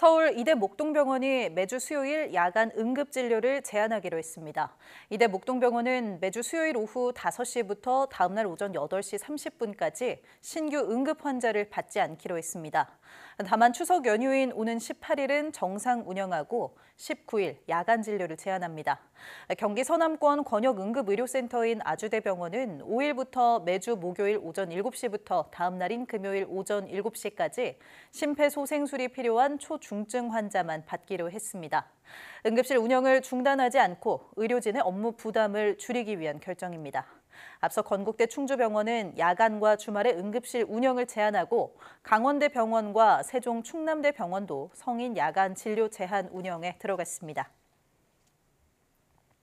서울 이대 목동병원이 매주 수요일 야간 응급진료를 제한하기로 했습니다. 이대 목동병원은 매주 수요일 오후 5시부터 다음날 오전 8시 30분까지 신규 응급 환자를 받지 않기로 했습니다. 다만 추석 연휴인 오는 18일은 정상 운영하고 19일 야간 진료를 제한합니다. 경기 서남권 권역응급의료센터인 아주대병원은 5일부터 매주 목요일 오전 7시부터 다음날인 금요일 오전 7시까지 심폐소생술이 필요한 초 중증 환자만 받기로 했습니다. 응급실 운영을 중단하지 않고 의료진의 업무 부담을 줄이기 위한 결정입니다. 앞서 건국대 충주병원은 야간과 주말에 응급실 운영을 제한하고 강원대 병원과 세종 충남대 병원도 성인 야간 진료 제한 운영에 들어갔습니다.